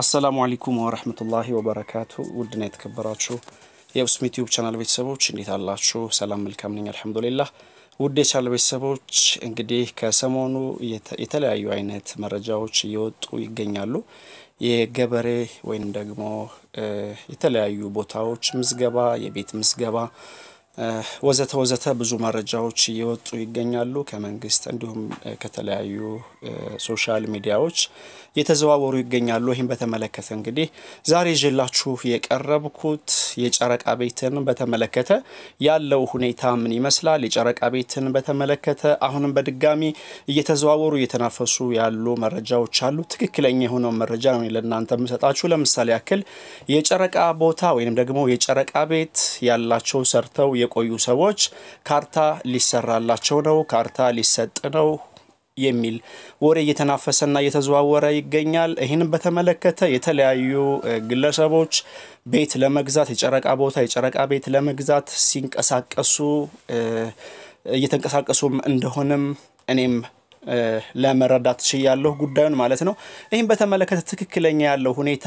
አሰላሙ አለይኩም ወረህመቱላሂ ወበረካቱ። ውድና የተከበራችሁ የኡስም ዩቲዩብ ቻናል ቤተሰቦች እንዴት አላችሁ? ሰላም መልካም ነኝ አልሐምዱሊላህ። ውድ የቻናል ቤተሰቦች እንግዲህ ከሰሞኑ የተለያዩ አይነት መረጃዎች እየወጡ ይገኛሉ። የገበሬ ወይም ደግሞ የተለያዩ ቦታዎች ምዝገባ፣ የቤት ምዝገባ ወዘተ ወዘተ ብዙ መረጃዎች እየወጡ ይገኛሉ። ከመንግስት እንዲሁም ከተለያዩ ሶሻል ሚዲያዎች እየተዘዋወሩ ይገኛሉ። ይህም በተመለከተ እንግዲህ ዛሬ ይዤላችሁ የቀረብኩት የጨረቃ ቤትን በተመለከተ ያለው ሁኔታ ምን ይመስላል፣ የጨረቃ ቤትን በተመለከተ አሁንም በድጋሚ እየተዘዋወሩ እየተናፈሱ ያሉ መረጃዎች አሉ። ትክክለኛ የሆነውን መረጃ ነው ለእናንተ የምሰጣችሁ። ለምሳሌ ያክል የጨረቃ ቦታ ወይም ደግሞ የጨረቃ ቤት ያላቸው ሰርተው የቆዩ ሰዎች ካርታ ሊሰራላቸው ነው፣ ካርታ ሊሰጥ ነው የሚል ወሬ እየተናፈሰና እየተዘዋወረ ይገኛል። ይህንን በተመለከተ የተለያዩ ግለሰቦች ቤት ለመግዛት የጨረቃ ቦታ የጨረቃ ቤት ለመግዛት ሲንቀሳቀሱ እየተንቀሳቀሱም እንደሆነም እኔም ለመረዳት ችያለሁ፣ ጉዳዩን ማለት ነው። ይህም በተመለከተ ትክክለኛ ያለው ሁኔታ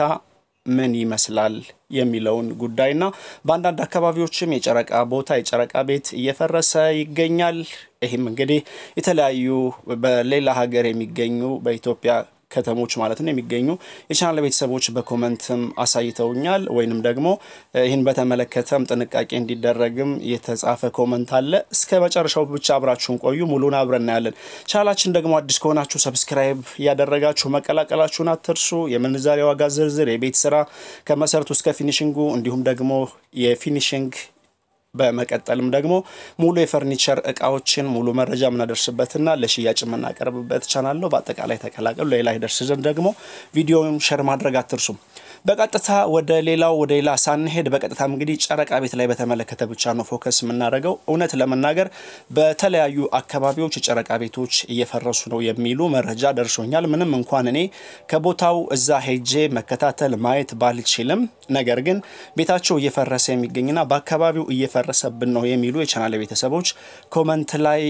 ምን ይመስላል የሚለውን ጉዳይና በአንዳንድ አካባቢዎችም የጨረቃ ቦታ የጨረቃ ቤት እየፈረሰ ይገኛል። ይህም እንግዲህ የተለያዩ በሌላ ሀገር የሚገኙ በኢትዮጵያ ከተሞች ማለት ነው የሚገኙ የቻናል ቤተሰቦች በኮመንትም አሳይተውኛል፣ ወይንም ደግሞ ይህን በተመለከተም ጥንቃቄ እንዲደረግም የተጻፈ ኮመንት አለ። እስከ መጨረሻው ብቻ አብራችሁን ቆዩ፣ ሙሉን አብረን እናያለን። ቻናላችን ደግሞ አዲስ ከሆናችሁ ሰብስክራይብ እያደረጋችሁ መቀላቀላችሁን አትርሱ። የምንዛሬ ዋጋ ዝርዝር፣ የቤት ስራ ከመሰረቱ እስከ ፊኒሽንጉ እንዲሁም ደግሞ የፊኒሽንግ በመቀጠልም ደግሞ ሙሉ የፈርኒቸር እቃዎችን ሙሉ መረጃ የምናደርስበትና ለሽያጭ የምናቀርብበት ቻናል ነው። በአጠቃላይ ተቀላቀሉ። ሌላ ይደርስ ዘንድ ደግሞ ቪዲዮም ሸር ማድረግ አትርሱም። በቀጥታ ወደ ሌላው ወደ ሌላ ሳንሄድ በቀጥታም እንግዲህ ጨረቃ ቤት ላይ በተመለከተ ብቻ ነው ፎከስ የምናደርገው። እውነት ለመናገር በተለያዩ አካባቢዎች የጨረቃ ቤቶች እየፈረሱ ነው የሚሉ መረጃ ደርሶኛል። ምንም እንኳን እኔ ከቦታው እዛ ሄጄ መከታተል ማየት ባልችልም፣ ነገር ግን ቤታቸው እየፈረሰ የሚገኝና በአካባቢው እየፈረሰብን ነው የሚሉ የቻናል ቤተሰቦች ኮመንት ላይ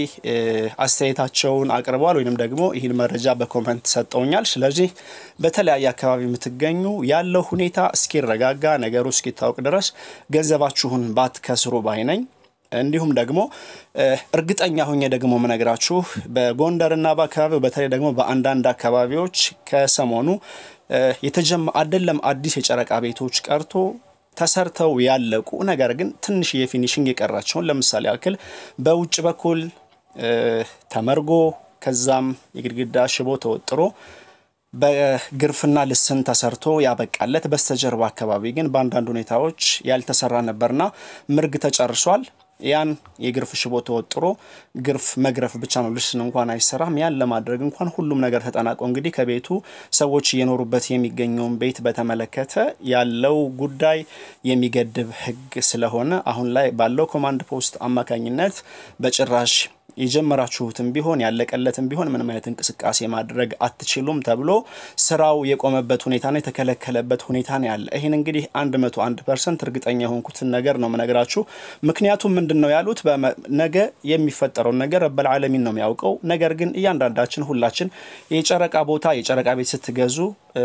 አስተያየታቸውን አቅርበዋል ወይንም ደግሞ ይህን መረጃ በኮመንት ሰጠውኛል። ስለዚህ በተለያየ አካባቢ የምትገኙ ያለው ያለው ሁኔታ እስኪረጋጋ ነገሩ እስኪታወቅ ድረስ ገንዘባችሁን ባትከስሩ ባይ ነኝ። እንዲሁም ደግሞ እርግጠኛ ሁኜ ደግሞ ምነግራችሁ በጎንደርና በአካባቢው በተለይ ደግሞ በአንዳንድ አካባቢዎች ከሰሞኑ የተጀመ አይደለም አዲስ የጨረቃ ቤቶች ቀርቶ ተሰርተው ያለቁ ነገር ግን ትንሽ የፊኒሽንግ የቀራቸውን ለምሳሌ ያክል በውጭ በኩል ተመርጎ ከዛም የግድግዳ ሽቦ ተወጥሮ በግርፍና ልስን ተሰርቶ ያበቃለት በስተጀርባ አካባቢ ግን በአንዳንድ ሁኔታዎች ያልተሰራ ነበርና ምርግ ተጨርሷል። ያን የግርፍ ሽቦ ተወጥሮ ግርፍ መግረፍ ብቻ ነው፣ ልስን እንኳን አይሰራም። ያን ለማድረግ እንኳን ሁሉም ነገር ተጠናቆ እንግዲህ ከቤቱ ሰዎች እየኖሩበት የሚገኘውን ቤት በተመለከተ ያለው ጉዳይ የሚገድብ ሕግ ስለሆነ አሁን ላይ ባለው ኮማንድ ፖስት አማካኝነት በጭራሽ የጀመራችሁትም ቢሆን ያለቀለትም ቢሆን ምንም አይነት እንቅስቃሴ ማድረግ አትችሉም ተብሎ ስራው የቆመበት ሁኔታና የተከለከለበት ሁኔታ ነው ያለ። ይህን እንግዲህ 101 ፐርሰንት እርግጠኛ የሆንኩትን ነገር ነው ምነግራችሁ። ምክንያቱም ምንድን ነው ያሉት ነገ የሚፈጠረውን ነገር ረበል ዓለሚን ነው የሚያውቀው። ነገር ግን እያንዳንዳችን ሁላችን የጨረቃ ቦታ የጨረቃ ቤት ስትገዙ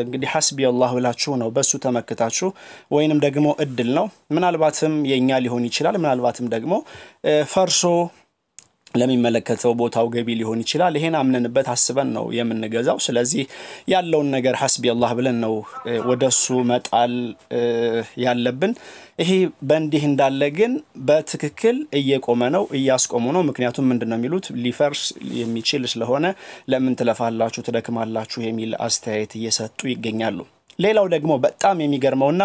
እንግዲህ ሀስቢ አላህ ብላችሁ ነው በሱ ተመክታችሁ ወይንም ደግሞ እድል ነው ምናልባትም የእኛ ሊሆን ይችላል ምናልባትም ደግሞ ፈርሶ ለሚመለከተው ቦታው ገቢ ሊሆን ይችላል። ይሄን አምነንበት አስበን ነው የምንገዛው። ስለዚህ ያለውን ነገር ሀስቢ አላህ ብለን ነው ወደሱ መጣል ያለብን። ይሄ በእንዲህ እንዳለ ግን በትክክል እየቆመ ነው እያስቆሙ ነው። ምክንያቱም ምንድን ነው የሚሉት ሊፈርስ የሚችል ስለሆነ ለምን ትለፋላችሁ ትደክማላችሁ የሚል አስተያየት እየሰጡ ይገኛሉ። ሌላው ደግሞ በጣም የሚገርመውና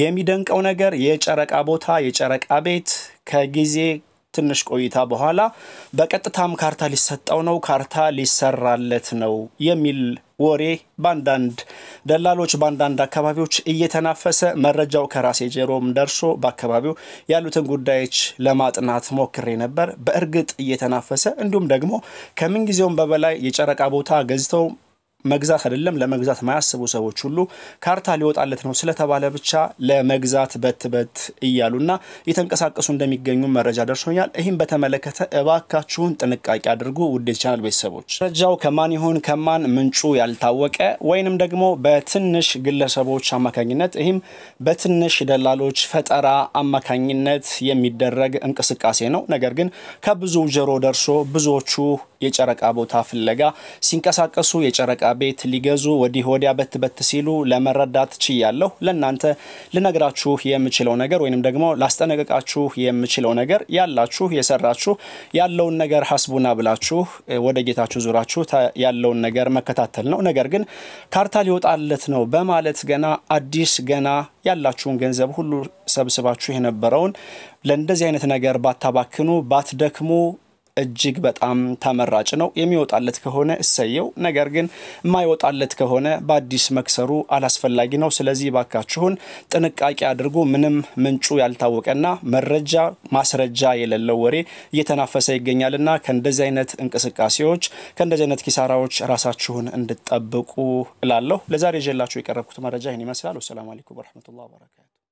የሚደንቀው ነገር የጨረቃ ቦታ የጨረቃ ቤት ከጊዜ ትንሽ ቆይታ በኋላ በቀጥታም ካርታ ሊሰጠው ነው፣ ካርታ ሊሰራለት ነው የሚል ወሬ በአንዳንድ ደላሎች በአንዳንድ አካባቢዎች እየተናፈሰ መረጃው ከራሴ ጀሮም ደርሶ በአካባቢው ያሉትን ጉዳዮች ለማጥናት ሞክሬ ነበር። በእርግጥ እየተናፈሰ እንዲሁም ደግሞ ከምንጊዜውም በበላይ የጨረቃ ቦታ ገዝተው መግዛት አይደለም ለመግዛት የማያስቡ ሰዎች ሁሉ ካርታ ሊወጣለት ነው ስለተባለ ብቻ ለመግዛት በት በት እያሉና የተንቀሳቀሱ እንደሚገኙ መረጃ ደርሶኛል። ይህም በተመለከተ እባካችሁን ጥንቃቄ አድርጉ። ውድ ቻናል ቤተሰቦች መረጃው ከማን ይሁን ከማን ምንጩ ያልታወቀ ወይንም ደግሞ በትንሽ ግለሰቦች አማካኝነት ይህም በትንሽ ደላሎች ፈጠራ አማካኝነት የሚደረግ እንቅስቃሴ ነው። ነገር ግን ከብዙ ጆሮ ደርሶ ብዙዎቹ የጨረቃ ቦታ ፍለጋ ሲንቀሳቀሱ የጨረቃ ቤት ሊገዙ ወዲህ ወዲያ በት በት ሲሉ ለመረዳት ችያለሁ። ለእናንተ ልነግራችሁ የምችለው ነገር ወይንም ደግሞ ላስጠነቀቃችሁ የምችለው ነገር ያላችሁ የሰራችሁ ያለውን ነገር ሀስቡና ብላችሁ ወደ ጌታችሁ ዙራችሁ ያለውን ነገር መከታተል ነው። ነገር ግን ካርታ ሊወጣለት ነው በማለት ገና አዲስ ገና ያላችሁን ገንዘብ ሁሉ ሰብስባችሁ የነበረውን ለእንደዚህ አይነት ነገር ባታባክኑ ባትደክሙ እጅግ በጣም ተመራጭ ነው። የሚወጣለት ከሆነ እሰየው፣ ነገር ግን የማይወጣለት ከሆነ በአዲስ መክሰሩ አላስፈላጊ ነው። ስለዚህ ባካችሁን ጥንቃቄ አድርጉ። ምንም ምንጩ ያልታወቀና መረጃ ማስረጃ የሌለው ወሬ እየተናፈሰ ይገኛልና ከእንደዚህ አይነት እንቅስቃሴዎች ከእንደዚህ አይነት ኪሳራዎች ራሳችሁን እንድጠብቁ እላለሁ። ለዛሬ ይዤላችሁ የቀረብኩት መረጃ ይህን ይመስላል። ወሰላሙ አለይኩም ወረህመቱላህ ወበረካቱ